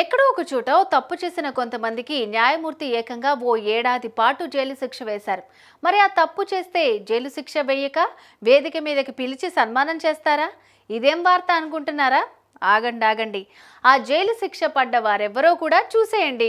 ఎక్కడో ఒక చోట తప్పు చేసిన కొంతమందికి న్యాయమూర్తి ఏకంగా ఓ ఏడాది పాటు జైలు శిక్ష వేశారు మరి ఆ తప్పు చేస్తే జైలు శిక్ష వేయక వేదిక మీదకి పిలిచి సన్మానం చేస్తారా ఇదేం వార్త అనుకుంటున్నారా ఆగండి ఆగండి ఆ జైలు శిక్ష పడ్డ వారెవ్వరో కూడా చూసేయండి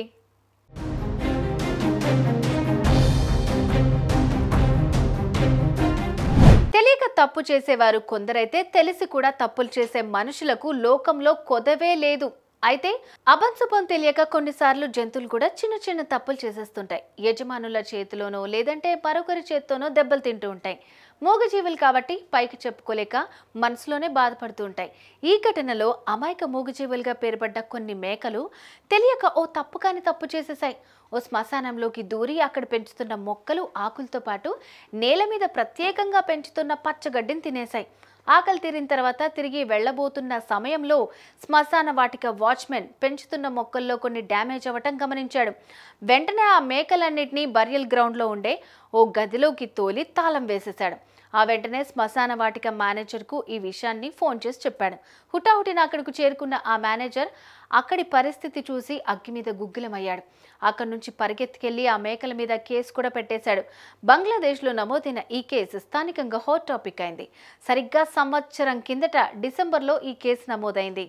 తెలియక తప్పు చేసేవారు కొందరైతే తెలిసి కూడా తప్పులు చేసే మనుషులకు లోకంలో కొదవే లేదు అయితే అబంశుభం తెలియక కొన్నిసార్లు జంతువులు కూడా చిన్న చిన్న తప్పులు చేసేస్తుంటాయి యజమానుల చేతిలోనో లేదంటే మరొకరి చేతితోనో దెబ్బలు తింటూ ఉంటాయి మూగజీవులు కాబట్టి పైకి చెప్పుకోలేక మనసులోనే బాధపడుతూ ఉంటాయి ఈ ఘటనలో అమాయక మూగజీవులుగా పేర్పడ్డ కొన్ని మేకలు తెలియక ఓ తప్పు కాని తప్పు చేసేసాయి ఓ శ్మశానంలోకి దూరి అక్కడ పెంచుతున్న మొక్కలు ఆకులతో పాటు నేల మీద ప్రత్యేకంగా పెంచుతున్న పచ్చగడ్డిని తినేశాయి ఆకలి తీరిన తర్వాత తిరిగి వెళ్లబోతున్న సమయంలో శ్మశాన వాటిక వాచ్మెన్ పెంచుతున్న మొక్కల్లో కొన్ని డ్యామేజ్ అవ్వటం గమనించాడు వెంటనే ఆ మేకలన్నింటినీ బరియల్ గ్రౌండ్లో ఉండే ఓ గదిలోకి తోలి తాళం వేసేశాడు ఆ వెంటనే శ్మశాన వాటిక మేనేజర్కు ఈ విషయాన్ని ఫోన్ చేసి చెప్పాడు హుటాహుటిన అక్కడికి చేరుకున్న ఆ మేనేజర్ అక్కడి పరిస్థితి చూసి అగ్గి మీద గుగ్గిలమయ్యాడు అక్కడి నుంచి పరిగెత్తికెళ్లి ఆ మేకల మీద కేసు కూడా పెట్టేశాడు బంగ్లాదేశ్లో నమోదైన ఈ కేసు స్థానికంగా హాట్ టాపిక్ అయింది సరిగ్గా సంవత్సరం కిందట డిసెంబర్లో ఈ కేసు నమోదైంది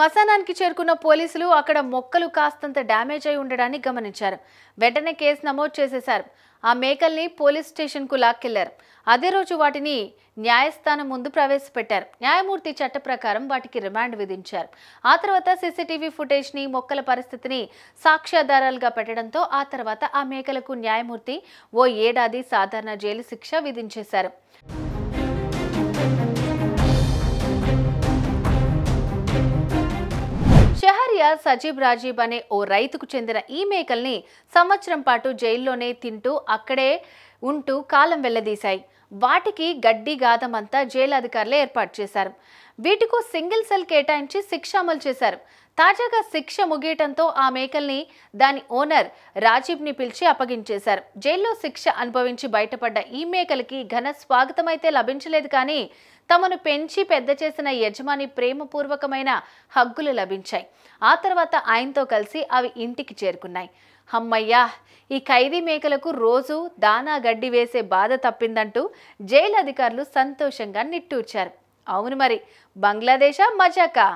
శ్మశానానికి చేరుకున్న పోలీసులు అక్కడ మొక్కలు కాస్తంత డ్యామేజ్ అయి ఉండడాన్ని గమనించారు వెంటనే కేసు నమోదు చేసేశారు ఆ మేకల్ని పోలీస్ స్టేషన్కు లాక్కెళ్లారు అదే రోజు వాటిని న్యాయస్థానం ముందు ప్రవేశపెట్టారు న్యాయమూర్తి చట్ట ప్రకారం వాటికి రిమాండ్ విధించారు ఆ తర్వాత సీసీటీవీ ఫుటేజ్ని మొక్కల పరిస్థితిని సాక్ష్యాధారాలుగా పెట్టడంతో ఆ తర్వాత ఆ మేకలకు న్యాయమూర్తి ఓ ఏడాది సాధారణ జైలు శిక్ష విధించేశారు సజీబ్ రాజీబ్ అనే ఓ రైతుకు చెందిన ఈ మేకల్ని సంవత్సరం పాటు జైల్లోనే తింటూ అక్కడే ఉంటూ కాలం వెళ్లదీశాయి వాటికి గడ్డి గాదమంతా జైలు అధికారులు ఏర్పాటు చేశారు వీటికు సింగిల్ సెల్ కేటాయించి శిక్ష అమలు చేశారు తాజాగా శిక్ష ముగియటంతో ఆ మేకల్ని దాని ఓనర్ రాజీవ్ని పిలిచి అప్పగించేశారు జైల్లో శిక్ష అనుభవించి బయటపడ్డ ఈ మేకలకి ఘన స్వాగతం అయితే లభించలేదు కానీ తమను పెంచి పెద్ద చేసిన యజమాని ప్రేమపూర్వకమైన హగ్గులు లభించాయి ఆ తర్వాత ఆయనతో కలిసి అవి ఇంటికి చేరుకున్నాయి హమ్మయ్యా ఈ ఖైదీ మేకలకు రోజు దానా గడ్డి వేసే బాధ తప్పిందంటూ జైలు అధికారులు సంతోషంగా నిట్టూర్చారు అవును మరి బంగ్లాదేశా మజాకా